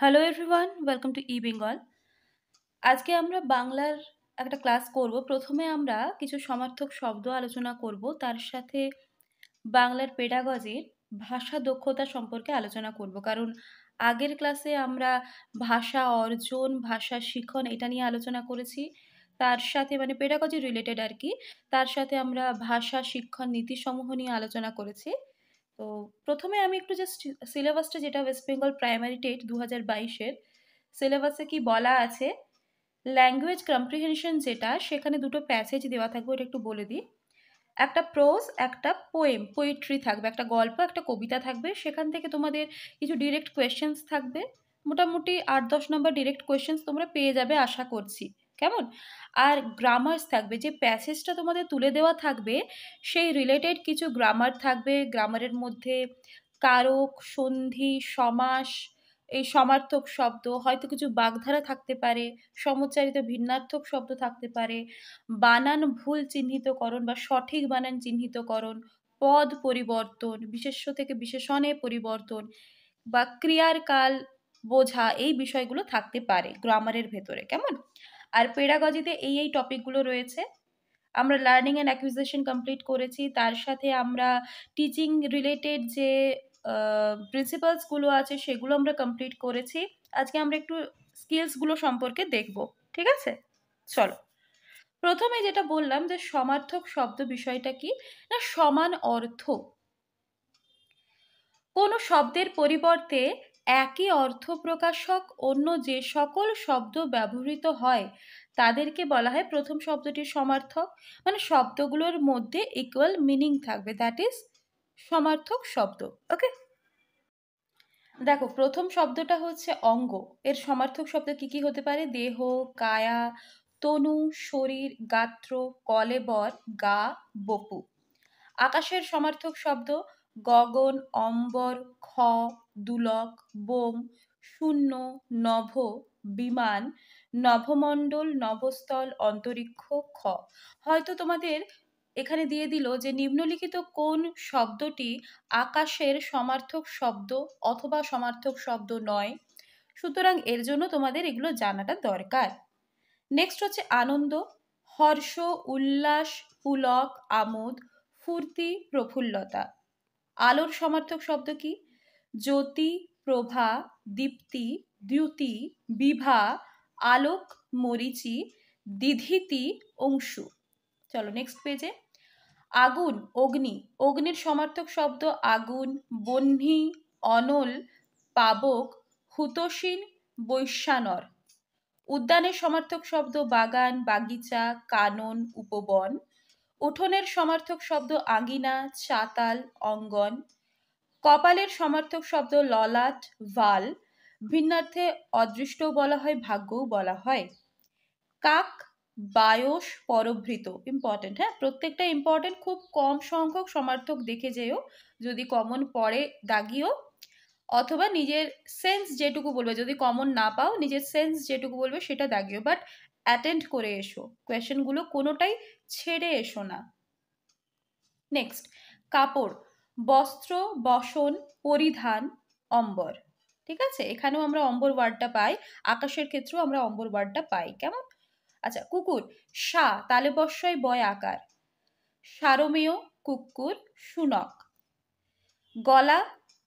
Hello everyone welcome to E Bengal আজকে আমরা বাংলার একটা ক্লাস করব প্রথমে আমরা কিছু সমার্থক শব্দ আলোচনা করব তার সাথে বাংলার পেডাগজির ভাষা দক্ষতা সম্পর্কে আলোচনা করব কারণ আগের ক্লাসে আমরা ভাষা অর্জন ভাষা শিখন এটা নিয়ে আলোচনা করেছি তার সাথে মানে পেডাগজি রিলেটেড আর কি তার সাথে আমরা ভাষা শিক্ষণ নীতিসমূহ নিয়ে আলোচনা করেছি তো প্রথমে আমি একটু জাস্ট সিলেবাসটা যেটা ওয়েস্ট বেঙ্গল প্রাইমারি টেট দু হাজার বাইশের সিলেবাসে কি বলা আছে ল্যাঙ্গুয়েজ কম্প্রিহেনশন যেটা সেখানে দুটো প্যাসেজ দেওয়া থাকবে ওটা একটু বলে দিই একটা প্রোজ একটা পোয়েম পোয়েট্রি থাকবে একটা গল্প একটা কবিতা থাকবে সেখান থেকে তোমাদের কিছু ডিরেক্ট কোয়েশ্চেন্স থাকবে মোটামুটি আট দশ নম্বর ডিরেক্ট কোয়েশ্চেন্স তোমরা পেয়ে যাবে আশা করছি কেমন আর গ্রামার্স থাকবে যে প্যাসেজটা তোমাদের তুলে দেওয়া থাকবে সেই রিলেটেড কিছু গ্রামার থাকবে গ্রামারের মধ্যে কারক সন্ধি সমাস এই সমার্থক শব্দ হয়তো কিছু বাগধারা থাকতে পারে সমুচ্চারিত ভিন্নার্থক শব্দ থাকতে পারে বানান ভুল চিহ্নিতকরণ বা সঠিক বানান চিহ্নিতকরণ পদ পরিবর্তন বিশেষ্য থেকে বিশেষণে পরিবর্তন বা ক্রিয়ার কাল বোঝা এই বিষয়গুলো থাকতে পারে গ্রামারের ভেতরে কেমন আর পেডাগজিতে এই এই টপিকগুলো রয়েছে আমরা লার্নিং অ্যান্ড অ্যাকুইজেশন কমপ্লিট করেছি তার সাথে আমরা টিচিং রিলেটেড যে প্রিন্সিপালসগুলো আছে সেগুলো আমরা কমপ্লিট করেছি আজকে আমরা একটু স্কিলসগুলো সম্পর্কে দেখব ঠিক আছে চলো প্রথমে যেটা বললাম যে সমার্থক শব্দ বিষয়টা কি না সমান অর্থ কোনো শব্দের পরিবর্তে একই অর্থ প্রকাশক অন্য যে সকল শব্দ ব্যবহৃত হয় তাদেরকে বলা হয় প্রথম শব্দটির সমার্থক মানে শব্দগুলোর মধ্যে ইকুয়াল মিনিং থাকবে দ্যাট ইজ সমার্থক শব্দ ওকে দেখো প্রথম শব্দটা হচ্ছে অঙ্গ এর সমার্থক শব্দ কি কি হতে পারে দেহ কায়া তনু শরীর গাত্র কলেবর গা বপু আকাশের সমার্থক শব্দ গগন অম্বর খ দুলক বোম শূন্য নভ বিমান নভমণ্ডল নভস্থল অন্তরিক্ষ খ হয়তো তোমাদের এখানে দিয়ে দিল যে নিম্নলিখিত কোন শব্দটি আকাশের সমার্থক শব্দ অথবা সমার্থক শব্দ নয় সুতরাং এর জন্য তোমাদের এগুলো জানাটা দরকার নেক্সট হচ্ছে আনন্দ হর্ষ উল্লাস পুলক আমোদ ফুর্তি প্রফুল্লতা আলোর সমার্থক শব্দ কি জ্যোতি প্রভা দীপ্তি দ্যুতি বিভা আলোক মরিচি দিধিতি অংশু চলো নেক্সট পেজে আগুন অগ্নি অগ্নির সমার্থক শব্দ আগুন বহ্নি অনল পাবক হুতসীন বৈশ্যানর উদ্যানের সমার্থক শব্দ বাগান বাগিচা কানন উপবন উঠোনের সমার্থক শব্দ আঙ্গিনা চাতাল অঙ্গন কপালের সমার্থক শব্দ ললাট ভাল ভিন্নার্থে অদৃষ্ট বলা হয় ভাগ্যও বলা হয় কাক বায়স পরভৃত ইম্পর্টেন্ট হ্যাঁ প্রত্যেকটা ইম্পর্টেন্ট খুব কম সংখ্যক সমার্থক দেখে যেও যদি কমন পড়ে দাগিও অথবা নিজের সেন্স যেটুকু বলবে যদি কমন না পাও নিজের সেন্স যেটুকু বলবে সেটা দাগিও বাট অ্যাটেন্ড করে এসো কোয়েশনগুলো কোনোটাই ছেড়ে এসো না নেক্সট কাপড় বস্ত্র বসন পরিধান অম্বর ঠিক আছে এখানেও আমরা অম্বর ওয়ার্ডটা পাই আকাশের ক্ষেত্রেও আমরা অম্বর ওয়ার্ডটা পাই কেমন আচ্ছা কুকুর সা তালে বস্যয় বয় আকার সারমেয় কুকুর শুনক গলা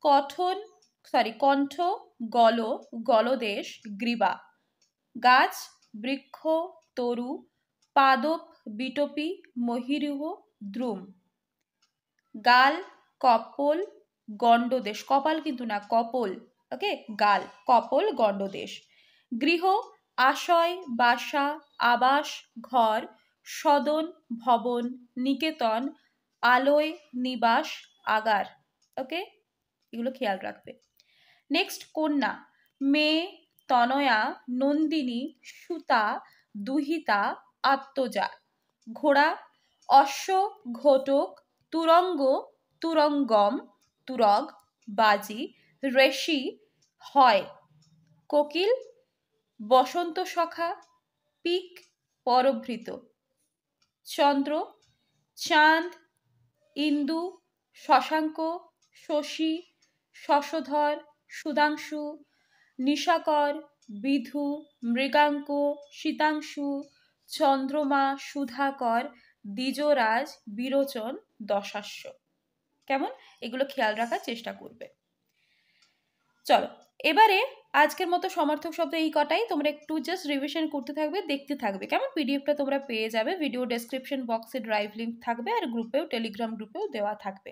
কঠন সরি কণ্ঠ গল গলদেশ গ্রীবা গাছ বৃক্ষ তরু পাদপ বিটপি মহিরুহ দ্রুম গাল কপল গণ্ডদেশ কপাল কিন্তু না কপল ওকে গাল কপল গণ্ডদেশ গৃহ আশয় বাসা আবাস ঘর সদন ভবন নিকেতন আলোয় নিবাস আগার ওকে এগুলো খেয়াল রাখবে নেক্সট কন্যা মেয়ে তনয়া নন্দিনী সুতা দুহিতা আত্মজা ঘোড়া অশ্ব ঘটক তুরঙ্গ তুরঙ্গম তুরগ বাজি রেশি হয় কোকিল বসন্ত সখা পিক পরভৃত চন্দ্র চাঁদ ইন্দু শশাঙ্ক শশী শশধর সুধাংশু নিশাকর বিধু মৃগাঙ্ক শীতাংশু চন্দ্রমা সুধাকর দ্বিজরাজ বিরোচন দশাস্য কেমন এগুলো খেয়াল রাখার চেষ্টা করবে চলো এবারে আজকের মতো সমর্থক শব্দ এই কটাই তোমরা একটু জাস্ট রিভিশন করতে থাকবে দেখতে থাকবে কেমন পিডিএফটা তোমরা পেয়ে যাবে ভিডিও ডেসক্রিপশন বক্সে ড্রাইভ লিঙ্ক থাকবে আর গ্রুপেও টেলিগ্রাম গ্রুপেও দেওয়া থাকবে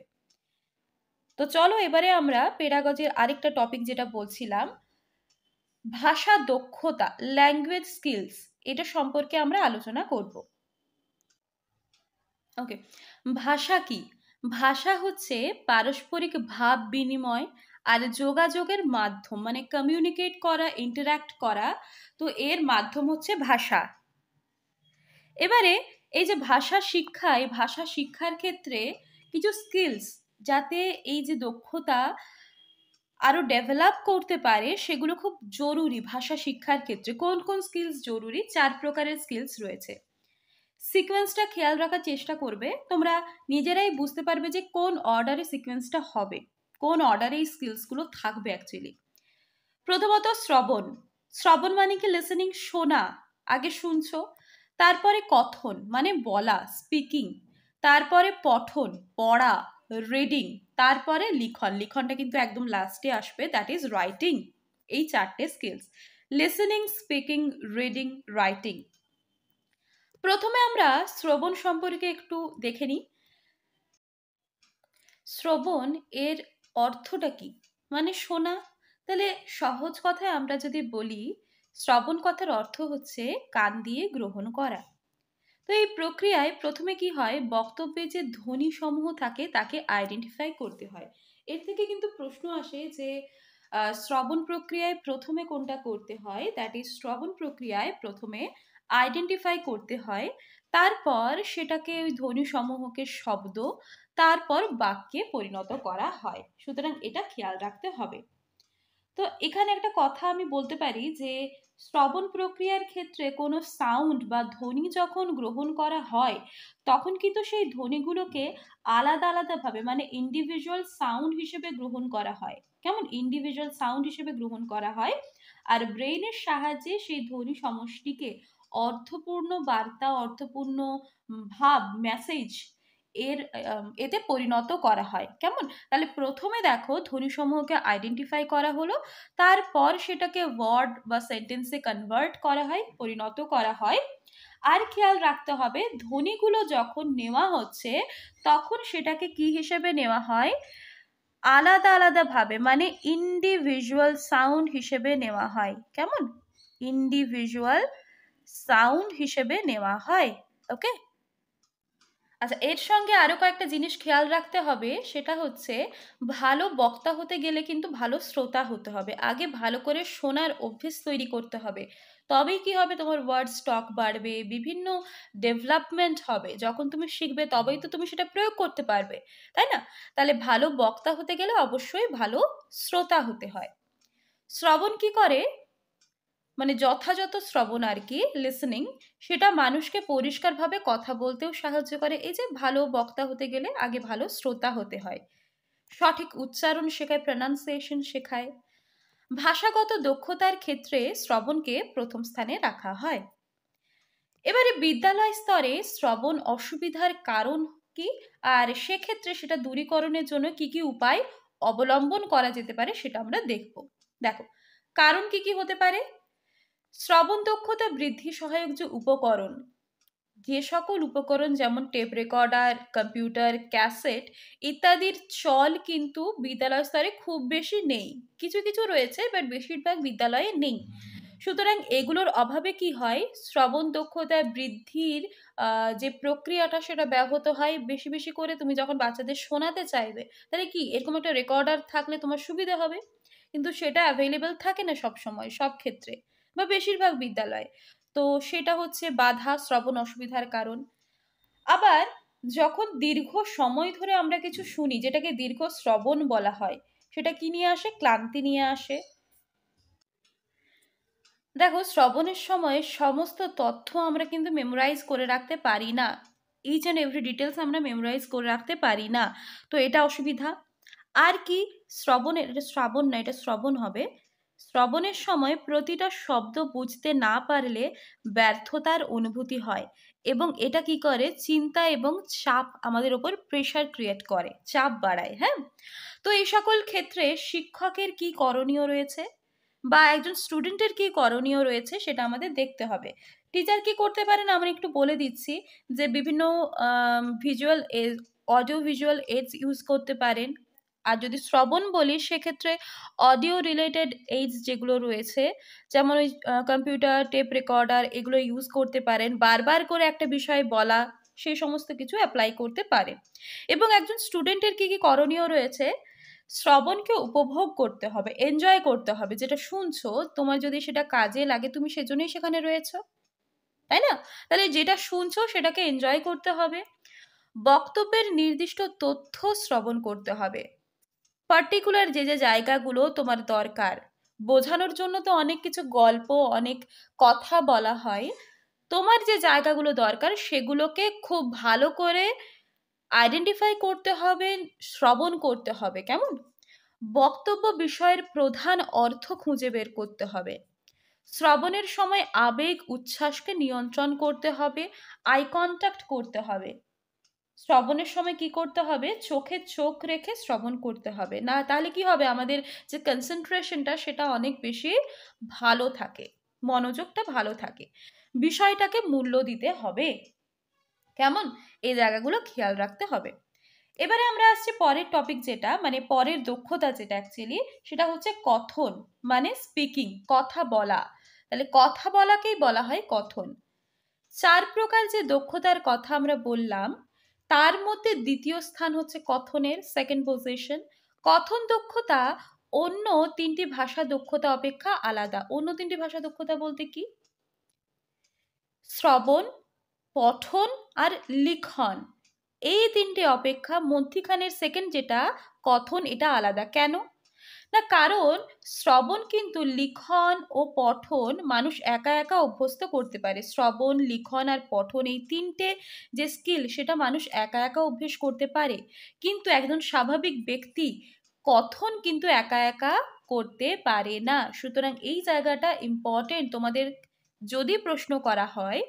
তো চলো এবারে আমরা পেডাগজের আরেকটা টপিক যেটা বলছিলাম ভাষা দক্ষতা ল্যাঙ্গুয়েজ স্কিলস এটা সম্পর্কে আমরা আলোচনা করব ওকে ভাষা কি ভাষা হচ্ছে পারস্পরিক ভাব বিনিময় আর যোগাযোগের মাধ্যম মানে কমিউনিকেট করা ইন্টারাক্ট করা তো এর মাধ্যম হচ্ছে ভাষা এবারে এই যে ভাষা শিক্ষায় ভাষা শিক্ষার ক্ষেত্রে কিছু স্কিলস যাতে এই যে দক্ষতা আরও ডেভেলপ করতে পারে সেগুলো খুব জরুরি ভাষা শিক্ষার ক্ষেত্রে কোন কোন স্কিলস জরুরি চার প্রকারের স্কিলস রয়েছে সিকোয়েন্সটা খেয়াল রাখার চেষ্টা করবে তোমরা নিজেরাই বুঝতে পারবে যে কোন অর্ডারে সিকোয়েন্সটা হবে কোন অর্ডারে এই স্কিলসগুলো থাকবে অ্যাকচুয়ালি প্রথমত শ্রবণ শ্রবণ মানে কি লিসেনিং শোনা আগে শুনছো তারপরে কথন মানে বলা স্পিকিং তারপরে পঠন পড়া রিডিং তারপরে লিখন লিখনটা কিন্তু একদম লাস্টে আসবে দ্যাট ইজ রাইটিং এই চারটে skills listening speaking reading writing প্রথমে আমরা শ্রবণ সম্পর্কে একটু দেখে নিই শ্রবণ এর অর্থটা কি মানে শোনা তাহলে সহজ কথায় আমরা যদি বলি শ্রবণ কথার অর্থ হচ্ছে কান দিয়ে গ্রহণ করা তো এই প্রক্রিয়ায় প্রথমে কি হয় বক্তব্যে যে ধ্বনি সমূহ থাকে তাকে আইডেন্টিফাই করতে হয় এর থেকে কিন্তু প্রশ্ন আসে যে শ্রবণ প্রক্রিয়ায় প্রথমে কোনটা করতে হয় দ্যাট ইজ শ্রবণ প্রক্রিয়ায় প্রথমে আইডেন্টিফাই করতে হয় তারপর সেটাকে ওই ধ্বনি সমূহকে শব্দ তারপর বাক্যে পরিণত করা হয় সুতরাং এটা খেয়াল রাখতে হবে তো এখানে একটা কথা আমি বলতে পারি যে শ্রবণ প্রক্রিয়ার ক্ষেত্রে কোনো সাউন্ড বা ধ্বনি যখন গ্রহণ করা হয় তখন কিন্তু সেই ধ্বনিগুলোকে আলাদা আলাদাভাবে মানে ইন্ডিভিজুয়াল সাউন্ড হিসেবে গ্রহণ করা হয় কেমন ইন্ডিভিজুয়াল সাউন্ড হিসেবে গ্রহণ করা হয় আর ব্রেইনের সাহায্যে সেই ধ্বনি সমষ্টিকে অর্থপূর্ণ বার্তা অর্থপূর্ণ ভাব মেসেজ এর এতে পরিণত করা হয় কেমন তাহলে প্রথমে দেখো ধ্বনিসমূহকে আইডেন্টিফাই করা হলো তারপর সেটাকে ওয়ার্ড বা সেন্টেন্সে কনভার্ট করা হয় পরিণত করা হয় আর খেয়াল রাখতে হবে ধ্বনিগুলো যখন নেওয়া হচ্ছে তখন সেটাকে কি হিসেবে নেওয়া হয় আলাদা আলাদাভাবে মানে ইন্ডিভিজুয়াল সাউন্ড হিসেবে নেওয়া হয় কেমন ইন্ডিভিজুয়াল সাউন্ড হিসেবে নেওয়া হয় ওকে আচ্ছা এর সঙ্গে আরও কয়েকটা জিনিস খেয়াল রাখতে হবে সেটা হচ্ছে ভালো বক্তা হতে গেলে কিন্তু ভালো শ্রোতা হতে হবে আগে ভালো করে শোনার অভ্যেস তৈরি করতে হবে তবেই কি হবে তোমার ওয়ার্ড স্টক বাড়বে বিভিন্ন ডেভেলপমেন্ট হবে যখন তুমি শিখবে তবেই তো তুমি সেটা প্রয়োগ করতে পারবে তাই না তাহলে ভালো বক্তা হতে গেলে অবশ্যই ভালো শ্রোতা হতে হয় শ্রবণ কি করে মানে যথাযথ শ্রবণ আর কি লিসনিং সেটা মানুষকে পরিষ্কারভাবে কথা বলতেও সাহায্য করে এই যে ভালো বক্তা হতে গেলে আগে ভালো শ্রোতা হতে হয় সঠিক উচ্চারণ শেখায় প্রনাউন্সিয়েশন শেখায় ভাষাগত দক্ষতার ক্ষেত্রে শ্রবণকে প্রথম স্থানে রাখা হয় এবারে বিদ্যালয় স্তরে শ্রবণ অসুবিধার কারণ কি আর সেক্ষেত্রে সেটা দূরীকরণের জন্য কি কি উপায় অবলম্বন করা যেতে পারে সেটা আমরা দেখব দেখো কারণ কি কি হতে পারে শ্রবণ দক্ষতা বৃদ্ধি সহায়ক যে উপকরণ যে সকল উপকরণ যেমন টেপ রেকর্ডার কম্পিউটার ক্যাসেট ইত্যাদির চল কিন্তু বিদ্যালয় স্তরে খুব বেশি নেই কিছু কিছু রয়েছে বাট বেশিরভাগ বিদ্যালয়ে নেই সুতরাং এগুলোর অভাবে কি হয় শ্রবণ দক্ষতা বৃদ্ধির যে প্রক্রিয়াটা সেটা ব্যাহত হয় বেশি বেশি করে তুমি যখন বাচ্চাদের শোনাতে চাইবে তাহলে কি এরকম একটা রেকর্ডার থাকলে তোমার সুবিধা হবে কিন্তু সেটা অ্যাভেলেবেল থাকে না সব সময় সব ক্ষেত্রে বা বেশিরভাগ বিদ্যালয়ে তো সেটা হচ্ছে বাধা শ্রবণ অসুবিধার কারণ আবার যখন দীর্ঘ সময় ধরে আমরা কিছু শুনি যেটাকে দীর্ঘ শ্রবণ বলা হয় সেটা কি নিয়ে আসে ক্লান্তি নিয়ে আসে দেখো শ্রবণের সময় সমস্ত তথ্য আমরা কিন্তু মেমোরাইজ করে রাখতে পারি না ইচ অ্যান্ড এভরি ডিটেলস আমরা মেমোরাইজ করে রাখতে পারি না তো এটা অসুবিধা আর কি শ্রবণের এটা শ্রাবণ না এটা শ্রবণ হবে শ্রবণের সময় প্রতিটা শব্দ বুঝতে না পারলে ব্যর্থতার অনুভূতি হয় এবং এটা কি করে চিন্তা এবং চাপ আমাদের ওপর প্রেশার ক্রিয়েট করে চাপ বাড়ায় হ্যাঁ তো এই সকল ক্ষেত্রে শিক্ষকের কি করণীয় রয়েছে বা একজন স্টুডেন্টের কি করণীয় রয়েছে সেটা আমাদের দেখতে হবে টিচার কি করতে পারেন আমরা একটু বলে দিচ্ছি যে বিভিন্ন visual audio visual aids use করতে পারেন আর যদি শ্রবণ বলি সেক্ষেত্রে অডিও রিলেটেড এইডস যেগুলো রয়েছে যেমন ওই কম্পিউটার টেপ রেকর্ডার এগুলো ইউজ করতে পারেন বারবার করে একটা বিষয় বলা সেই সমস্ত কিছু অ্যাপ্লাই করতে পারে এবং একজন স্টুডেন্টের কী কী করণীয় রয়েছে শ্রবণকে উপভোগ করতে হবে এনজয় করতে হবে যেটা শুনছো তোমার যদি সেটা কাজে লাগে তুমি সেজন্যই সেখানে রয়েছো তাই না তাহলে যেটা শুনছো সেটাকে এনজয় করতে হবে বক্তব্যের নির্দিষ্ট তথ্য শ্রবণ করতে হবে পার্টিকুলার যে যে জায়গাগুলো তোমার দরকার বোঝানোর জন্য তো অনেক কিছু গল্প অনেক কথা বলা হয় তোমার যে জায়গাগুলো দরকার সেগুলোকে খুব ভালো করে আইডেন্টিফাই করতে হবে শ্রবণ করতে হবে কেমন বক্তব্য বিষয়ের প্রধান অর্থ খুঁজে বের করতে হবে শ্রবণের সময় আবেগ উচ্ছ্বাসকে নিয়ন্ত্রণ করতে হবে আই কন্ট্যাক্ট করতে হবে শ্রবণের সময় কি করতে হবে চোখে চোখ রেখে শ্রবণ করতে হবে না তাহলে কি হবে আমাদের যে কনসেন্ট্রেশনটা সেটা অনেক বেশি ভালো থাকে মনোযোগটা ভালো থাকে বিষয়টাকে মূল্য দিতে হবে কেমন এই জায়গাগুলো খেয়াল রাখতে হবে এবারে আমরা আসছি পরের টপিক যেটা মানে পরের দক্ষতা যেটা অ্যাকচুয়ালি সেটা হচ্ছে কথন মানে স্পিকিং কথা বলা তাহলে কথা বলাকেই বলা হয় কথন চার প্রকার যে দক্ষতার কথা আমরা বললাম তার মধ্যে দ্বিতীয় স্থান হচ্ছে কথনের সেকেন্ড পজিশন কথন দক্ষতা অন্য তিনটি ভাষা দক্ষতা অপেক্ষা আলাদা অন্য তিনটি ভাষা দক্ষতা বলতে কি শ্রবণ পঠন আর লিখন এই তিনটে অপেক্ষা মধ্যিখানের সেকেন্ড যেটা কথন এটা আলাদা কেন না কারণ শ্রবণ কিন্তু লিখন ও পঠন মানুষ একা একা অভ্যস্ত করতে পারে শ্রবণ লিখন আর পঠন এই তিনটে যে স্কিল সেটা মানুষ একা একা অভ্যেস করতে পারে কিন্তু একজন স্বাভাবিক ব্যক্তি কথন কিন্তু একা একা করতে পারে না সুতরাং এই জায়গাটা ইম্পর্টেন্ট তোমাদের যদি প্রশ্ন করা হয়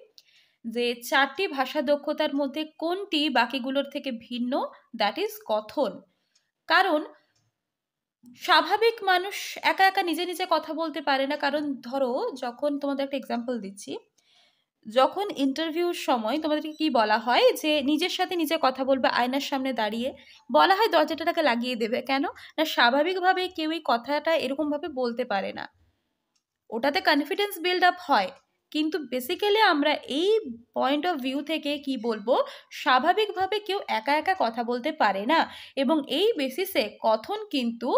যে চারটি ভাষা দক্ষতার মধ্যে কোনটি বাকিগুলোর থেকে ভিন্ন দ্যাট ইজ কথন কারণ স্বাভাবিক মানুষ একা একা নিজে নিজে কথা বলতে পারে না কারণ ধরো যখন তোমাদের একটা এক্সাম্পল দিচ্ছি যখন ইন্টারভিউর সময় তোমাদেরকে কি বলা হয় যে নিজের সাথে নিজে কথা বলবে আয়নার সামনে দাঁড়িয়ে বলা হয় দরজাটাকে লাগিয়ে দেবে কেন না স্বাভাবিকভাবে কেউই কথাটা এরকমভাবে বলতে পারে না ওটাতে কনফিডেন্স বিল্ড আপ হয় কিন্তু বেসিক্যালি আমরা এই পয়েন্ট অফ ভিউ থেকে কি বলবো স্বাভাবিকভাবে কেউ একা একা কথা বলতে পারে না এবং এই বেসিসে কথন কিন্তু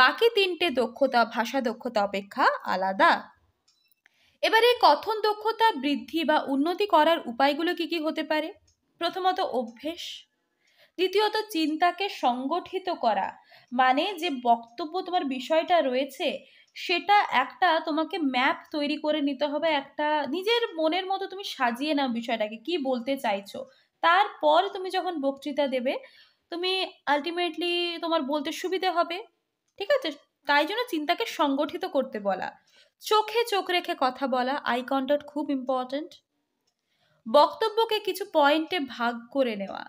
বাকি তিনটে দক্ষতা ভাষা দক্ষতা অপেক্ষা আলাদা এবারে কথন দক্ষতা বৃদ্ধি বা উন্নতি করার উপায়গুলো কি কি হতে পারে প্রথমত অভ্যেস দ্বিতীয়ত চিন্তাকে সংগঠিত করা মানে যে বক্তব্য তোমার বিষয়টা রয়েছে সেটা একটা তোমাকে ম্যাপ তৈরি করে নিতে হবে একটা নিজের মনের মতো তুমি সাজিয়ে নাও বিষয়টাকে কি বলতে চাইছো তারপর তুমি যখন বক্তৃতা দেবে তুমি আলটিমেটলি তোমার বলতে সুবিধে হবে ঠিক আছে তাই জন্য চিন্তাকে সংগঠিত করতে বলা চোখে চোখ রেখে কথা বলা আই কন্ট্যাক্ট খুব ইম্পর্ট্যান্ট বক্তব্যকে কিছু পয়েন্টে ভাগ করে নেওয়া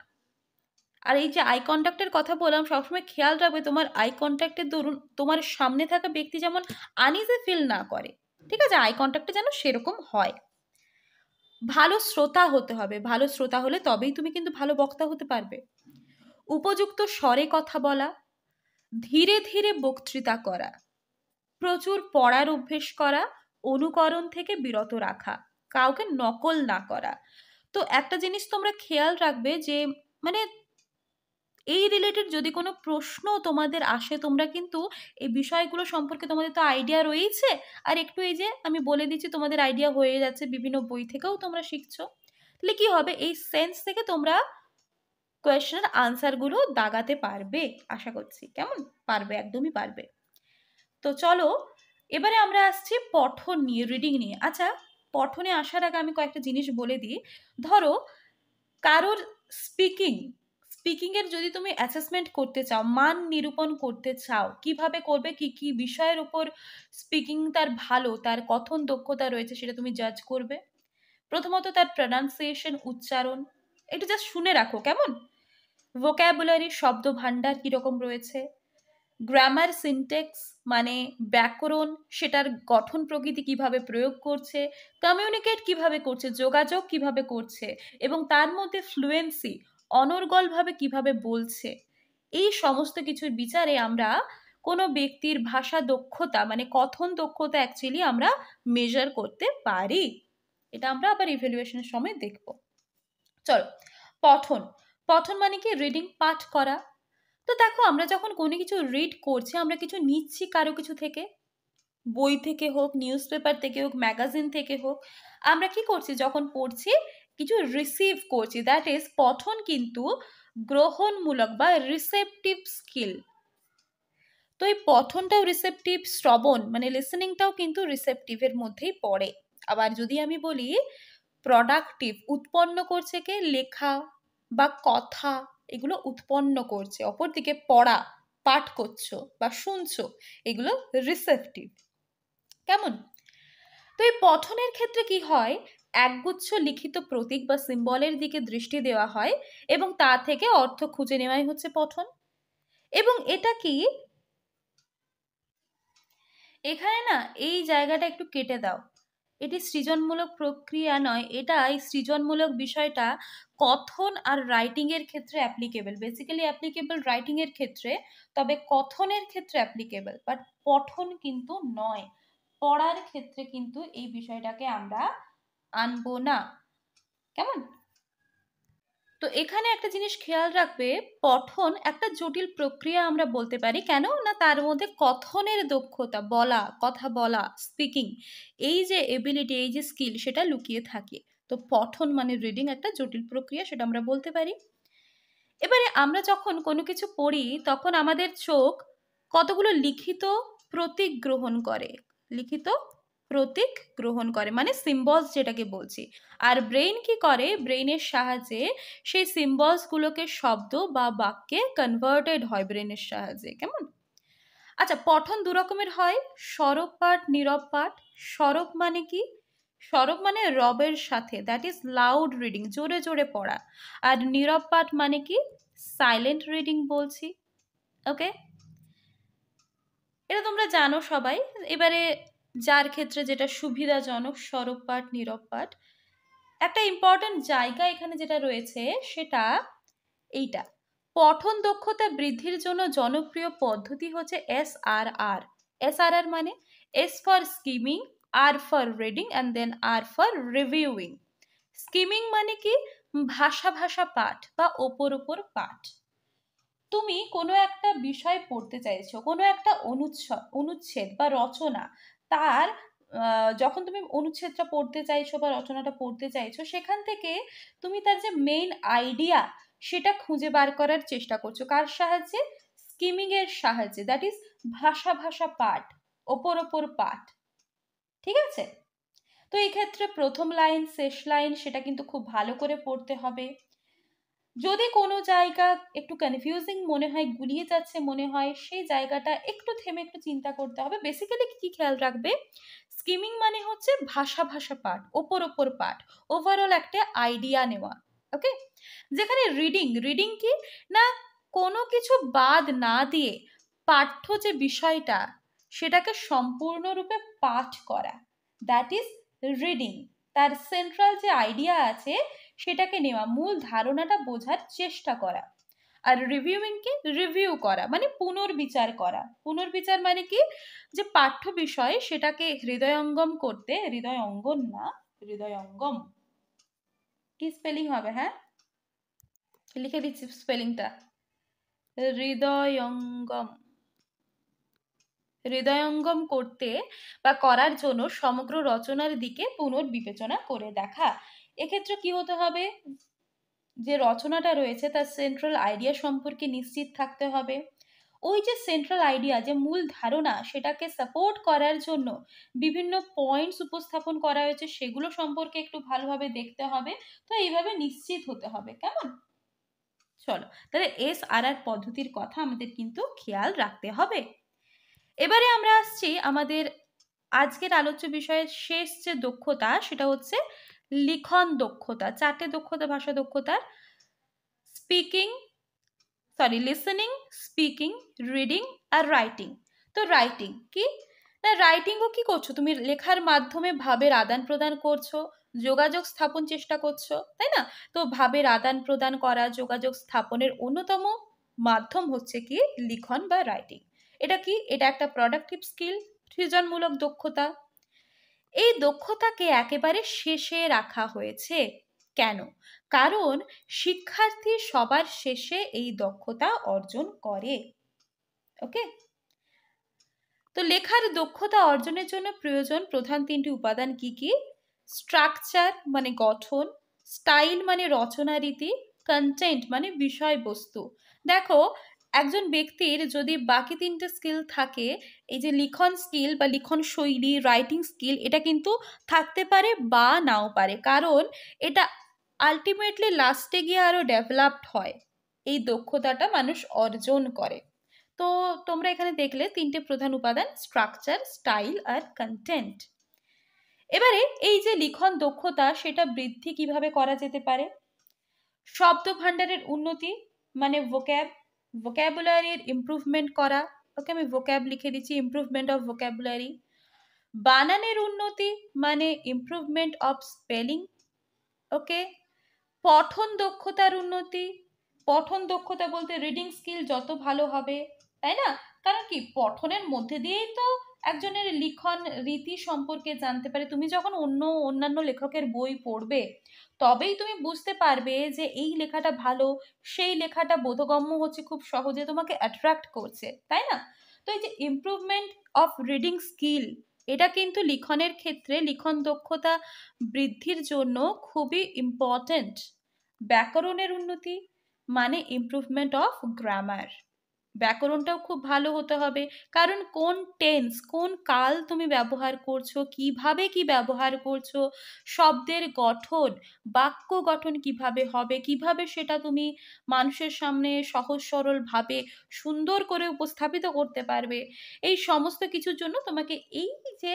আর এই যে আই কন্ট্যাক্টের কথা বললাম সবসময় খেয়াল রাখবে তোমার আই কন্ট্যাক্টের দরুন তোমার সামনে থাকা ব্যক্তি যেমন আনিজে ফিল না করে ঠিক আছে আই কন্ট্যাক্টে যেন সেরকম হয় ভালো শ্রোতা হতে হবে ভালো শ্রোতা হলে তবেই তুমি কিন্তু ভালো বক্তা হতে পারবে উপযুক্ত স্বরে কথা বলা ধীরে ধীরে বক্তৃতা করা প্রচুর পড়ার অভ্যেস করা অনুকরণ থেকে বিরত রাখা কাউকে নকল না করা তো একটা জিনিস তোমরা খেয়াল রাখবে যে মানে এই রিলেটেড যদি কোনো প্রশ্ন তোমাদের আসে তোমরা কিন্তু এই বিষয়গুলো সম্পর্কে তোমাদের তো আইডিয়া রয়েছে আর একটু এই যে আমি বলে দিচ্ছি তোমাদের আইডিয়া হয়ে যাচ্ছে বিভিন্ন বই থেকেও তোমরা শিখছো তাহলে কী হবে এই সেন্স থেকে তোমরা কোয়েশ্চেনের আনসারগুলো দাগাতে পারবে আশা করছি কেমন পারবে একদমই পারবে তো চলো এবারে আমরা আসছি পঠন নিয়ে রিডিং নিয়ে আচ্ছা পঠনে আসার আগে আমি কয়েকটা জিনিস বলে দিই ধরো কারোর স্পিকিং স্পিকিংয়ের যদি তুমি অ্যাসেসমেন্ট করতে চাও মান নিরূপণ করতে চাও কিভাবে করবে কি কি বিষয়ের উপর স্পিকিং তার ভালো তার কথন দক্ষতা রয়েছে সেটা তুমি জাজ করবে প্রথমত তার প্রনাউন্সিয়েশন উচ্চারণ একটু জাস্ট শুনে রাখো কেমন ভোক্যাবুলারি শব্দ ভাণ্ডার কীরকম রয়েছে গ্রামার সিনটেক্স মানে ব্যাকরণ সেটার গঠন প্রকৃতি কিভাবে প্রয়োগ করছে কমিউনিকেট কিভাবে করছে যোগাযোগ কিভাবে করছে এবং তার মধ্যে ফ্লুয়েন্সি অনর্গলভাবে কিভাবে বলছে এই সমস্ত কিছুর বিচারে আমরা কোনো ব্যক্তির ভাষা দক্ষতা মানে কথন দক্ষতা অ্যাকচুয়ালি আমরা মেজার করতে পারি এটা আমরা আবার ইভ্যালুয়েশনের সময় দেখব চলো পঠন পঠন মানে কি রিডিং পাঠ করা তো দেখো আমরা যখন কোনো কিছু রিড করছি আমরা কিছু নিচ্ছি কারো কিছু থেকে বই থেকে হোক নিউজ পেপার থেকে হোক ম্যাগাজিন থেকে হোক আমরা কি করছি যখন পড়ছি কিছু রিসিভ করছি দ্যাট ইজ পঠন কিন্তু গ্রহণমূলক বা রিসেপটিভ স্কিল তো এই পঠনটাও রিসেপটিভ শ্রবণ মানে লিসেনিংটাও কিন্তু রিসেপটিভের মধ্যেই পড়ে আবার যদি আমি বলি প্রোডাক্টিভ উৎপন্ন করছে কে লেখা বা কথা এগুলো উৎপন্ন করছে অপরদিকে পড়া পাঠ করছো বা শুনছো এগুলো রিসেপটিভ কেমন তো এই পঠনের ক্ষেত্রে কি হয় একগুচ্ছ লিখিত প্রতীক বা সিম্বলের দিকে দৃষ্টি দেওয়া হয় এবং তা থেকে অর্থ খুঁজে নেওয়াই হচ্ছে পঠন এবং এটা কি এখানে না এই জায়গাটা একটু কেটে দাও এটি সৃজনমূলক প্রক্রিয়া নয় এটা এই সৃজনমূলক বিষয়টা কথন আর রাইটিংয়ের ক্ষেত্রে অ্যাপ্লিকেবল বেসিক্যালি অ্যাপ্লিকেবল রাইটিংয়ের ক্ষেত্রে তবে কথনের ক্ষেত্রে অ্যাপ্লিকেবল বাট পঠন কিন্তু নয় পড়ার ক্ষেত্রে কিন্তু এই বিষয়টাকে আমরা আনবো না কেমন তো এখানে একটা জিনিস খেয়াল রাখবে পঠন একটা জটিল প্রক্রিয়া আমরা বলতে পারি কেন না তার মধ্যে কথনের দক্ষতা বলা কথা বলা স্পিকিং এই যে এবিলিটি এই যে স্কিল সেটা লুকিয়ে থাকে তো পঠন মানে রিডিং একটা জটিল প্রক্রিয়া সেটা আমরা বলতে পারি এবারে আমরা যখন কোনো কিছু পড়ি তখন আমাদের চোখ কতগুলো লিখিত প্রতীক গ্রহণ করে লিখিত প্রতীক গ্রহণ করে মানে সিম্বলস যেটাকে বলছি আর ব্রেইন কি করে ব্রেইনের সাহায্যে সেই সিম্বলসগুলোকে শব্দ বা বাক্যে কনভার্টেড হয় ব্রেইনের সাহায্যে কেমন আচ্ছা পঠন দু রকমের হয় সরব পাঠ নীরব পাঠ সরব মানে কি সরব মানে রবের সাথে দ্যাট ইজ লাউড রিডিং জোরে জোরে পড়া আর নীরব পাঠ মানে কি সাইলেন্ট রিডিং বলছি ওকে এটা তোমরা জানো সবাই এবারে যার ক্ষেত্রে যেটা সুবিধাজনক সরব পাঠ নীরব পাঠ একটা ইম্পর্ট্যান্ট জায়গা এখানে যেটা রয়েছে সেটা এইটা পঠন দক্ষতা বৃদ্ধির জন্য জনপ্রিয় পদ্ধতি হচ্ছে এস আর আর এস আর আর মানে S for skimming R for reading and then R for reviewing skimming মানে কি ভাষা ভাষা পাঠ বা ওপর ওপর পাঠ তুমি কোনো একটা বিষয় পড়তে চাইছো কোনো একটা অনুচ্ছ অনুচ্ছেদ বা রচনা তার যখন তুমি অনুচ্ছেদটা পড়তে চাইছো বা রচনাটা পড়তে চাইছো সেখান থেকে তুমি তার যে মেইন আইডিয়া সেটা খুঁজে বার করার চেষ্টা করছো কার সাহায্যে স্কিমিংয়ের সাহায্যে দ্যাট ইজ ভাষা ভাষা পাঠ ওপর ওপর পাঠ ঠিক আছে তো এক্ষেত্রে প্রথম লাইন শেষ লাইন সেটা কিন্তু খুব ভালো করে পড়তে হবে যদি কোনো জায়গা একটু কনফিউজিং মনে হয় গুলিয়ে যাচ্ছে মনে হয় সেই জায়গাটা একটু থেমে একটু চিন্তা করতে হবে বেসিক্যালি কি খেয়াল রাখবে স্কিমিং মানে হচ্ছে ভাষা ভাষা পাঠ ওপর ওপর পাঠ ওভারঅল একটা আইডিয়া নেওয়া ওকে যেখানে রিডিং রিডিং কি না কোনো কিছু বাদ না দিয়ে পাঠ্য যে বিষয়টা সেটাকে সম্পূর্ণরূপে পাঠ করা দ্যাট ইজ রিডিং তার সেন্ট্রাল যে আইডিয়া আছে সেটাকে নেওয়া মূল ধারণাটা বোঝার চেষ্টা করা আর রিভিউইংকে রিভিউ করা মানে পুনর্বিচার করা পুনর্বিচার মানে কি যে পাঠ্য বিষয়ে সেটাকে হৃদয়ঙ্গম করতে হৃদয় অঙ্গন না হৃদয়ঙ্গম কি স্পেলিং হবে হ্যাঁ লিখে দিচ্ছি স্পেলিংটা হৃদয়ঙ্গম হৃদয়ঙ্গম করতে বা করার জন্য সমগ্র রচনার দিকে পুনর্বিবেচনা করে দেখা এক্ষেত্রে কি হতে হবে যে রচনাটা রয়েছে তার সেন্ট্রাল আইডিয়া সম্পর্কে নিশ্চিত থাকতে হবে ওই যে সেন্ট্রাল আইডিয়া যে মূল ধারণা সেটাকে সাপোর্ট করার জন্য বিভিন্ন পয়েন্টস উপস্থাপন করা হয়েছে সেগুলো সম্পর্কে একটু ভালোভাবে দেখতে হবে তো এইভাবে নিশ্চিত হতে হবে কেমন চলো তাহলে এস আর আর পদ্ধতির কথা আমাদের কিন্তু খেয়াল রাখতে হবে এবারে আমরা আসছি আমাদের আজকের আলোচ্য বিষয়ের শেষ যে দক্ষতা সেটা হচ্ছে লিখন দক্ষতা চারটে দক্ষতা ভাষা দক্ষতার speaking sorry listening speaking reading আর রাইটিং তো রাইটিং কি না রাইটিংও কি করছো তুমি লেখার মাধ্যমে ভাবের আদান প্রদান করছো যোগাযোগ স্থাপন চেষ্টা করছো তাই না তো ভাবের আদান প্রদান করা যোগাযোগ স্থাপনের অন্যতম মাধ্যম হচ্ছে কি লিখন বা রাইটিং এটা কি এটা একটা প্রোডাক্টিভ স্কিল সৃজনমূলক দক্ষতা এই দক্ষতাকে একেবারে শেষে রাখা হয়েছে কেন কারণ শিক্ষার্থী সবার শেষে এই দক্ষতা অর্জন করে ওকে তো লেখার দক্ষতা অর্জনের জন্য প্রয়োজন প্রধান তিনটি উপাদান কি কি স্ট্রাকচার মানে গঠন স্টাইল মানে রচনা রীতি কন্টেন্ট মানে বিষয়বস্তু দেখো একজন ব্যক্তির যদি বাকি তিনটে স্কিল থাকে এই যে লিখন স্কিল বা লিখন শৈলী রাইটিং স্কিল এটা কিন্তু থাকতে পারে বা নাও পারে কারণ এটা আলটিমেটলি লাস্টে গিয়ে আরও ডেভেলপড হয় এই দক্ষতাটা মানুষ অর্জন করে তো তোমরা এখানে দেখলে তিনটে প্রধান উপাদান স্ট্রাকচার স্টাইল আর কন্টেন্ট এবারে এই যে লিখন দক্ষতা সেটা বৃদ্ধি কিভাবে করা যেতে পারে শব্দ ভাণ্ডারের উন্নতি মানে ভোক্যাব ভোক্যাবুলারির ইম্প্রুভমেন্ট করা ওকে আমি ভোক্যাব লিখে দিচ্ছি ইম্প্রুভমেন্ট অফ ভোক্যাবুলারি বানানের উন্নতি মানে ইম্প্রুভমেন্ট অফ স্পেলিং ওকে পঠন দক্ষতার উন্নতি পঠন দক্ষতা বলতে রিডিং স্কিল যত ভালো হবে তাই না কারণ কি পঠনের মধ্যে দিয়েই তো একজনের লিখন রীতি সম্পর্কে জানতে পারে তুমি যখন অন্য অন্যান্য লেখকের বই পড়বে তবেই তুমি বুঝতে পারবে যে এই লেখাটা ভালো সেই লেখাটা বোধগম্য হচ্ছে খুব সহজে তোমাকে অ্যাট্রাক্ট করছে তাই না তো এই যে ইম্প্রুভমেন্ট অফ রিডিং স্কিল এটা কিন্তু লিখনের ক্ষেত্রে লিখন দক্ষতা বৃদ্ধির জন্য খুবই ইম্পর্ট্যান্ট ব্যাকরণের উন্নতি মানে ইম্প্রুভমেন্ট অফ গ্রামার ব্যাকরণটাও খুব ভালো হতে হবে কারণ কোন টেন্স কোন কাল তুমি ব্যবহার করছো কিভাবে কি ব্যবহার করছো শব্দের গঠন বাক্য গঠন কিভাবে হবে কিভাবে সেটা তুমি মানুষের সামনে সহজ সরলভাবে সুন্দর করে উপস্থাপিত করতে পারবে এই সমস্ত কিছুর জন্য তোমাকে এই যে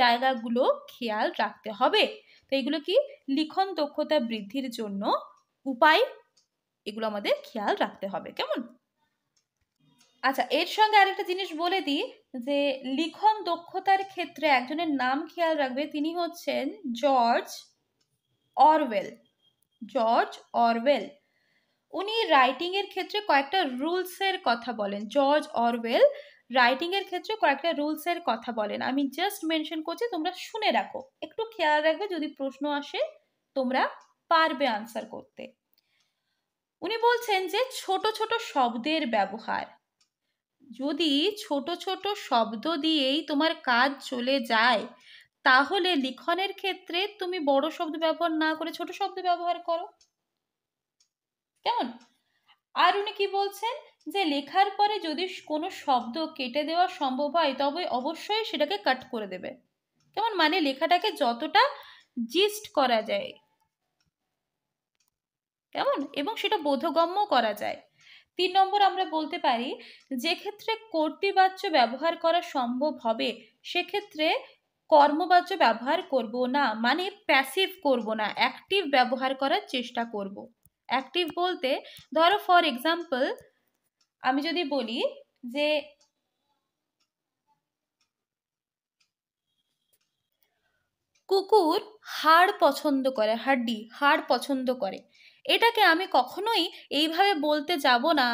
জায়গাগুলো খেয়াল রাখতে হবে তো এগুলো কি লিখন দক্ষতা বৃদ্ধির জন্য উপায় এগুলো আমাদের খেয়াল রাখতে হবে কেমন আচ্ছা এর সঙ্গে আরেকটা জিনিস বলে দিই যে লিখন দক্ষতার ক্ষেত্রে একজনের নাম খেয়াল রাখবে তিনি হচ্ছেন জর্জ অরওয়েল জর্জ অরওয়েল উনি রাইটিং এর ক্ষেত্রে কয়েকটা রুলসের কথা বলেন জর্জ অরওয়েল রাইটিং এর ক্ষেত্রে কয়েকটা রুলসের কথা বলেন আমি জাস্ট মেনশন করছি তোমরা শুনে রাখো একটু খেয়াল রাখবে যদি প্রশ্ন আসে তোমরা পারবে আনসার করতে উনি বলছেন যে ছোট ছোট শব্দের ব্যবহার যদি ছোট ছোট শব্দ দিয়েই তোমার কাজ চলে যায় তাহলে লিখনের ক্ষেত্রে তুমি বড় শব্দ ব্যবহার না করে ছোট শব্দ ব্যবহার করো কেমন আর উনি কি বলছেন যে লেখার পরে যদি কোনো শব্দ কেটে দেওয়া সম্ভব হয় তবে অবশ্যই সেটাকে কাট করে দেবে কেমন মানে লেখাটাকে যতটা জিস্ট করা যায় কেমন এবং সেটা বোধগম্য করা যায় তিন নম্বর আমরা বলতে পারি যে ক্ষেত্রে কর্তৃবাচ্য ব্যবহার করা সম্ভব হবে সেক্ষেত্রে কর্মবাচ্য ব্যবহার করব না মানে প্যাসিভ করব না অ্যাক্টিভ ব্যবহার করার চেষ্টা করব অ্যাক্টিভ বলতে ধরো ফর এক্সাম্পল আমি যদি বলি যে কুকুর হাড় পছন্দ করে হাড্ডি হাড় পছন্দ করে এটাকে আমি কখনোই এইভাবে বলতে যাব না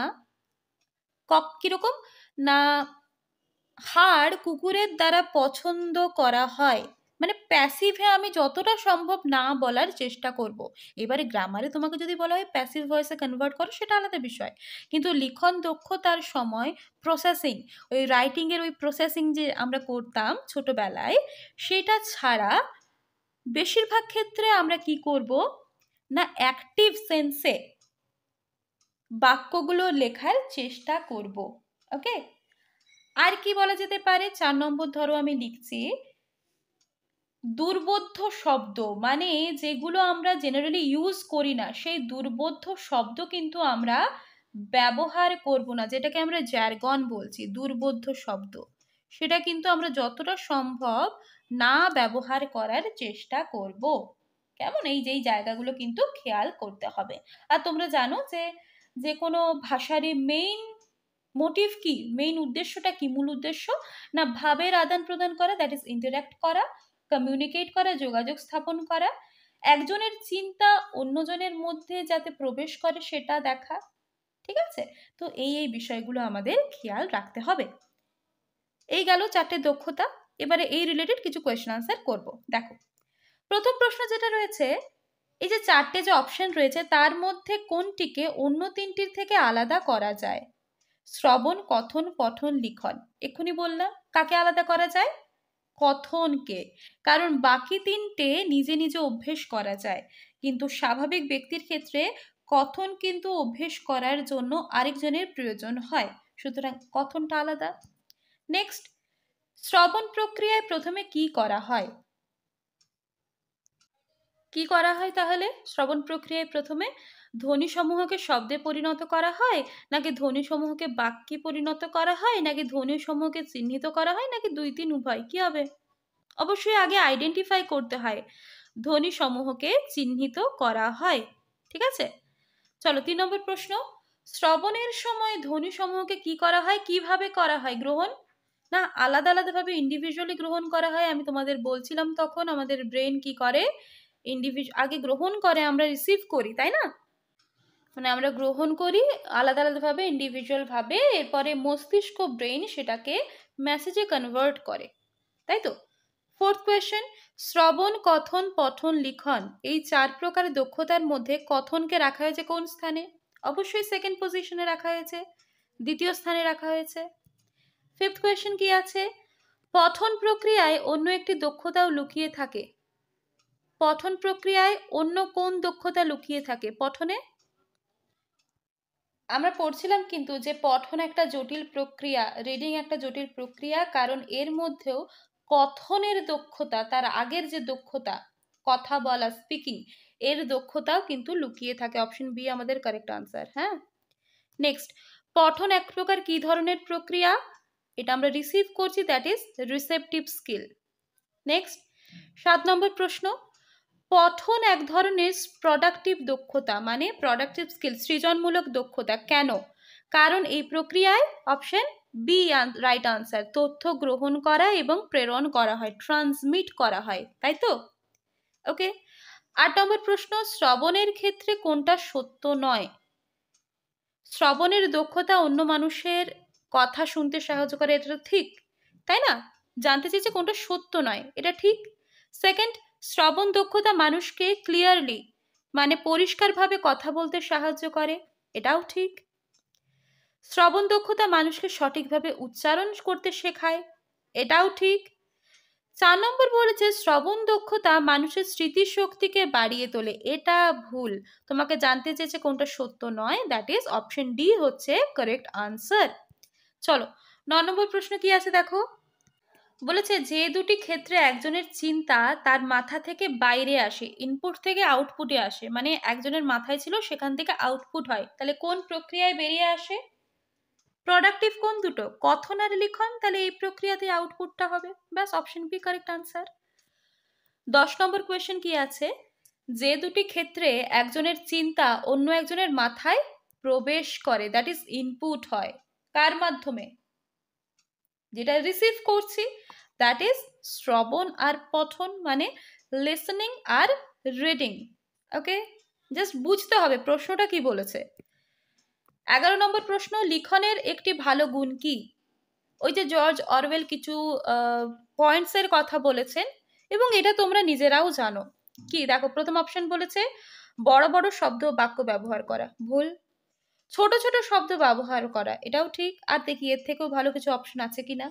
কক কীরকম না হাড় কুকুরের দ্বারা পছন্দ করা হয় মানে প্যাসিভে আমি যতটা সম্ভব না বলার চেষ্টা করব। এবারে গ্রামারে তোমাকে যদি বলা হয় প্যাসিভ ভয়েসে কনভার্ট করো সেটা আলাদা বিষয় কিন্তু লিখন দক্ষতার সময় প্রসেসিং ওই রাইটিংয়ের ওই প্রসেসিং যে আমরা করতাম ছোটোবেলায় সেটা ছাড়া বেশিরভাগ ক্ষেত্রে আমরা কি করব না অ্যাক্টিভ সেন্সে বাক্যগুলো লেখার চেষ্টা করব ওকে আর কি বলা যেতে পারে চার নম্বর ধরো আমি লিখছি দুর্বোধ্য শব্দ মানে যেগুলো আমরা জেনারেলি ইউজ করি না সেই দুর্বোধ্য শব্দ কিন্তু আমরা ব্যবহার করব না যেটাকে আমরা জ্যারগন বলছি দুর্বোধ্য শব্দ সেটা কিন্তু আমরা যতটা সম্ভব না ব্যবহার করার চেষ্টা করব কেমন এই যেই জায়গাগুলো কিন্তু খেয়াল করতে হবে আর তোমরা জানো যে যে কোনো ভাষারই মেইন মোটিভ কি মেইন উদ্দেশ্যটা কি মূল উদ্দেশ্য না ভাবের আদান প্রদান করা দ্যাট ইজ ইন্টারাক্ট করা কমিউনিকেট করা যোগাযোগ স্থাপন করা একজনের চিন্তা অন্যজনের মধ্যে যাতে প্রবেশ করে সেটা দেখা ঠিক আছে তো এই এই বিষয়গুলো আমাদের খেয়াল রাখতে হবে এই গেল চারটে দক্ষতা এবারে এই রিলেটেড কিছু কোয়েশ্চেন আনসার করব দেখো প্রথম প্রশ্ন যেটা রয়েছে এই যে চারটে যে অপশন রয়েছে তার মধ্যে কোনটিকে অন্য তিনটির থেকে আলাদা করা যায় শ্রবণ কথন পঠন লিখন এক্ষুনি বললাম কাকে আলাদা করা যায় কথনকে কারণ বাকি তিনটে নিজে নিজে অভ্যেস করা যায় কিন্তু স্বাভাবিক ব্যক্তির ক্ষেত্রে কথন কিন্তু অভ্যেস করার জন্য আরেকজনের প্রয়োজন হয় সুতরাং কথনটা আলাদা নেক্সট শ্রবণ প্রক্রিয়ায় প্রথমে কি করা হয় কি করা হয় তাহলে শ্রবণ প্রক্রিয়ায় প্রথমে ধ্বনিসমূহকে শব্দে পরিণত করা হয় নাকি ধ্বনিসমূহকে বাক্যে পরিণত করা হয় নাকি ধ্বনিসমূহকে চিহ্নিত করা হয় নাকি দুই তিন উভয় কি হবে অবশ্যই আগে আইডেন্টিফাই করতে হয় ধ্বনিসমূহকে চিহ্নিত করা হয় ঠিক আছে চলো তিন নম্বর প্রশ্ন শ্রবণের সময় ধ্বনিসমূহকে কি করা হয় কিভাবে করা হয় গ্রহণ না আলাদা আলাদাভাবে ইন্ডিভিজুয়ালি গ্রহণ করা হয় আমি তোমাদের বলছিলাম তখন আমাদের ব্রেন কি করে ইন্ডিভিজু আগে গ্রহণ করে আমরা রিসিভ করি তাই না মানে আমরা গ্রহণ করি আলাদা আলাদাভাবে ইন্ডিভিজুয়ালভাবে এরপরে মস্তিষ্ক ব্রেন সেটাকে মেসেজে কনভার্ট করে তাই তো ফোর্থ কোয়েশ্চেন শ্রবণ কথন পঠন লিখন এই চার প্রকার দক্ষতার মধ্যে কথনকে রাখা হয়েছে কোন স্থানে অবশ্যই সেকেন্ড পজিশনে রাখা হয়েছে দ্বিতীয় স্থানে রাখা হয়েছে ফিফথ কোয়েশ্চেন কি আছে পঠন প্রক্রিয়ায় অন্য একটি দক্ষতাও লুকিয়ে থাকে পঠন প্রক্রিয়ায় অন্য কোন দক্ষতা লুকিয়ে থাকে পঠনে আমরা পড়ছিলাম কিন্তু যে পঠন একটা জটিল প্রক্রিয়া রিডিং একটা জটিল প্রক্রিয়া কারণ এর মধ্যেও কথনের দক্ষতা তার আগের যে দক্ষতা কথা বলা স্পিকিং এর দক্ষতাও কিন্তু লুকিয়ে থাকে অপশন বি আমাদের কারেক্ট আনসার হ্যাঁ নেক্সট পঠন এক প্রকার কি ধরনের প্রক্রিয়া এটা আমরা রিসিভ করছি that is receptive skill next সাত নম্বর প্রশ্ন পঠন এক ধরনের প্রোডাক্টিভ দক্ষতা মানে প্রোডাক্টিভ স্কিল সৃজনমূলক দক্ষতা কেন কারণ এই প্রক্রিয়ায় অপশন বি রাইট আনসার তথ্য গ্রহণ করা এবং প্রেরণ করা হয় ট্রান্সমিট করা হয় তাই তো ওকে আট নম্বর প্রশ্ন শ্রবণের ক্ষেত্রে কোনটা সত্য নয় শ্রবণের দক্ষতা অন্য মানুষের কথা শুনতে সাহায্য করে এটা ঠিক তাই না জানতে চেয়েছে কোনটা সত্য নয় এটা ঠিক সেকেন্ড শ্রবণ দক্ষতা মানুষকে ক্লিয়ারলি মানে পরিষ্কারভাবে কথা বলতে সাহায্য করে এটাও ঠিক শ্রবণ দক্ষতা মানুষকে সঠিকভাবে উচ্চারণ করতে শেখায় এটাও ঠিক চার নম্বর বলেছে শ্রবণ দক্ষতা মানুষের স্মৃতিশক্তিকে বাড়িয়ে তোলে এটা ভুল তোমাকে জানতে চেয়েছে কোনটা সত্য নয় দ্যাট ইজ অপশন ডি হচ্ছে কারেক্ট আনসার চলো ন নম্বর প্রশ্ন কি আছে দেখো বলেছে যে দুটি ক্ষেত্রে একজনের চিন্তা তার মাথা থেকে বাইরে আসে ইনপুট থেকে আউটপুটে আসে মানে একজনের মাথায় ছিল সেখান থেকে আউটপুট হয় তাহলে কোন প্রক্রিয়ায় বেরিয়ে আসে প্রোডাক্টিভ কোন দুটো কথন আর লিখন তাহলে এই প্রক্রিয়াতে আউটপুটটা হবে ব্যাস অপশন বি কারেক্ট আনসার দশ নম্বর কোয়েশ্চেন কি আছে যে দুটি ক্ষেত্রে একজনের চিন্তা অন্য একজনের মাথায় প্রবেশ করে দ্যাট ইজ ইনপুট হয় কার মাধ্যমে যেটা রিসিভ করছি দ্যাট ইজ শ্রবণ আর পঠন মানে লিসনিং আর রিডিং ওকে জাস্ট বুঝতে হবে প্রশ্নটা কি বলেছে এগারো নম্বর প্রশ্ন লিখনের একটি ভালো গুণ কি ওই যে জর্জ অরওয়েল কিছু পয়েন্টসের কথা বলেছেন এবং এটা তোমরা নিজেরাও জানো কি দেখো প্রথম অপশন বলেছে বড় বড় শব্দ বাক্য ব্যবহার করা ভুল ছোট ছোট শব্দ ব্যবহার করা এটাও ঠিক আর দেখি এর থেকেও ভালো কিছু অপশন আছে কিনা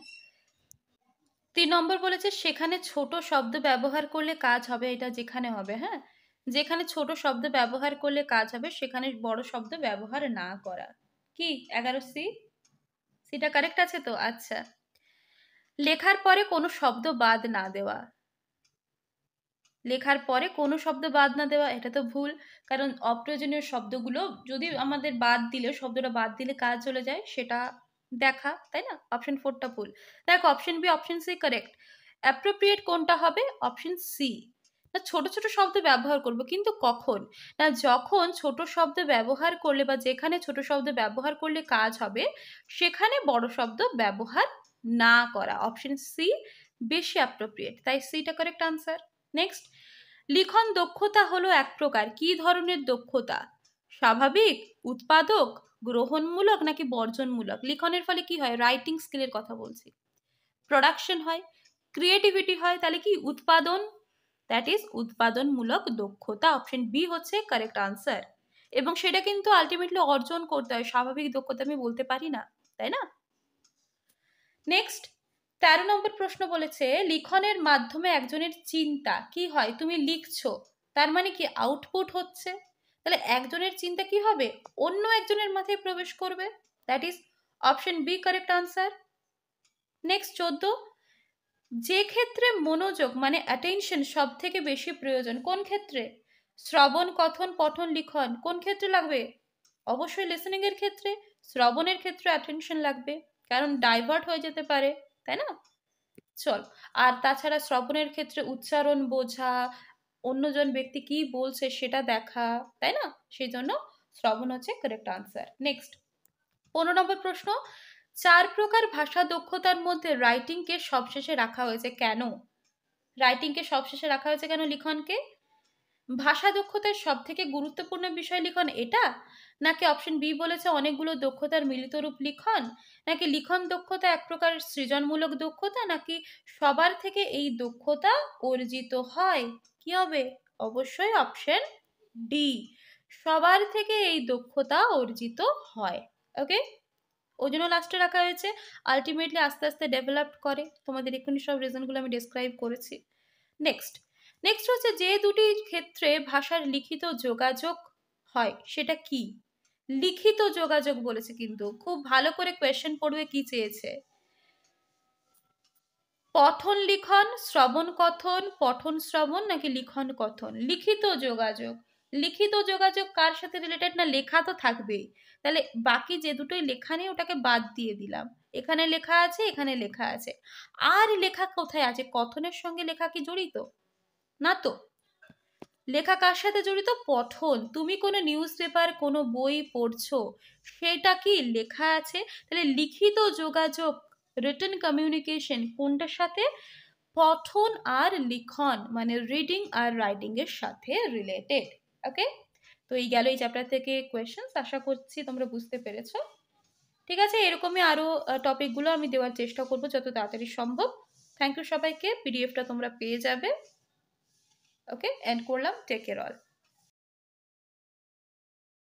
তিন নম্বর বলেছে সেখানে ছোট শব্দ ব্যবহার করলে কাজ হবে এটা যেখানে হবে হ্যাঁ যেখানে ছোট শব্দ ব্যবহার করলে কাজ হবে সেখানে বড় শব্দ ব্যবহার না করা কি এগারো সি সিটা কারেক্ট আছে তো আচ্ছা লেখার পরে কোনো শব্দ বাদ না দেওয়া লেখার পরে কোনো শব্দ বাদ না দেওয়া এটা তো ভুল কারণ অপ্রয়োজনীয় শব্দগুলো যদি আমাদের বাদ দিলে শব্দটা বাদ দিলে কাজ চলে যায় সেটা দেখা তাই না অপশন ফোরটা ভুল দেখো option B option C correct appropriate কোনটা হবে অপশন সি না ছোট ছোট শব্দ ব্যবহার করব কিন্তু কখন না যখন ছোট শব্দ ব্যবহার করলে বা যেখানে ছোট শব্দ ব্যবহার করলে কাজ হবে সেখানে বড় শব্দ ব্যবহার না করা অপশন সি বেশি অ্যাপ্রোপ্রিয়েট তাই সিটা কারেক্ট আনসার নেক্সট লিখন দক্ষতা হলো এক প্রকার কি ধরনের দক্ষতা স্বাভাবিক উৎপাদক গ্রহণমূলক নাকি বর্জনমূলক লিখনের ফলে কি হয় রাইটিং স্কিলের কথা বলছি প্রোডাকশন হয় ক্রিয়েটিভিটি হয় তাহলে কি উৎপাদন দ্যাট ইজ উৎপাদনমূলক দক্ষতা অপশন বি হচ্ছে কারেক্ট আনসার এবং সেটা কিন্তু আলটিমেটলি অর্জন করতে হয় স্বাভাবিক দক্ষতা আমি বলতে পারি না তাই না নেক্সট তেরো নম্বর প্রশ্ন বলেছে লিখনের মাধ্যমে একজনের চিন্তা কি হয় তুমি লিখছো তার মানে কি আউটপুট হচ্ছে তাহলে একজনের চিন্তা কি হবে অন্য একজনের মাথায় প্রবেশ করবে that is option B correct answer next চোদ্দ যে ক্ষেত্রে মনোযোগ মানে অ্যাটেনশন সব থেকে বেশি প্রয়োজন কোন ক্ষেত্রে শ্রবণ কথন পঠন লিখন কোন ক্ষেত্রে লাগবে অবশ্যই লিসেনিং এর ক্ষেত্রে শ্রবণের ক্ষেত্রে অ্যাটেনশন লাগবে কারণ ডাইভার্ট হয়ে যেতে পারে তাই না চল আর তাছাড়া শ্রবণের ক্ষেত্রে উচ্চারণ বোঝা অন্যজন ব্যক্তি কি বলছে সেটা দেখা তাই না সেই জন্য শ্রবণ হচ্ছে কারেক্ট আনসার নেক্সট পনেরো নম্বর প্রশ্ন চার প্রকার ভাষা দক্ষতার মধ্যে রাইটিংকে সবশেষে রাখা হয়েছে কেন রাইটিংকে সবশেষে রাখা হয়েছে কেন লিখনকে ভাষা দক্ষতার সব থেকে গুরুত্বপূর্ণ বিষয় লিখন এটা নাকি অপশন বি বলেছে অনেকগুলো দক্ষতার মিলিত রূপ লিখন নাকি লিখন দক্ষতা এক প্রকার সৃজনমূলক দক্ষতা নাকি সবার থেকে এই দক্ষতা অর্জিত হয় কি হবে অবশ্যই অপশন ডি সবার থেকে এই দক্ষতা অর্জিত হয় ওকে ওই জন্য লাস্টে রাখা হয়েছে আলটিমেটলি আস্তে আস্তে ডেভেলপ করে তোমাদের এখানে সব রিজনগুলো আমি ডিসক্রাইব করেছি নেক্সট নেক্সট হচ্ছে যে দুটি ক্ষেত্রে ভাষার লিখিত যোগাযোগ হয় সেটা কি লিখিত যোগাযোগ বলেছে কিন্তু খুব ভালো করে কোয়েশ্চেন পড়বে কি চেয়েছে পঠন লিখন শ্রবণ কথন পঠন শ্রবণ নাকি লিখন কথন লিখিত যোগাযোগ লিখিত যোগাযোগ কার সাথে রিলেটেড না লেখা তো থাকবেই তাহলে বাকি যে দুটোই লেখা নেই ওটাকে বাদ দিয়ে দিলাম এখানে লেখা আছে এখানে লেখা আছে আর লেখা কোথায় আছে কথনের সঙ্গে লেখা কি জড়িত না তো লেখা কার সাথে জড়িত পঠন তুমি কোনো নিউজ পেপার কোনো বই পড়ছো সেটা কি লেখা আছে তাহলে লিখিত যোগাযোগ রিটার্ন কমিউনিকেশন কোনটার সাথে পঠন আর লিখন মানে রিডিং আর রাইডিংয়ের সাথে রিলেটেড ওকে তো এই গেল এই চ্যাপ্টার থেকে কোয়েশনস আশা করছি তোমরা বুঝতে পেরেছো ঠিক আছে এরকমই আরও টপিকগুলো আমি দেওয়ার চেষ্টা করবো যত তাড়াতাড়ি সম্ভব থ্যাংক ইউ সবাইকে পিডিএফটা তোমরা পেয়ে যাবে ওকে এন্ড করলাম টেক এর অল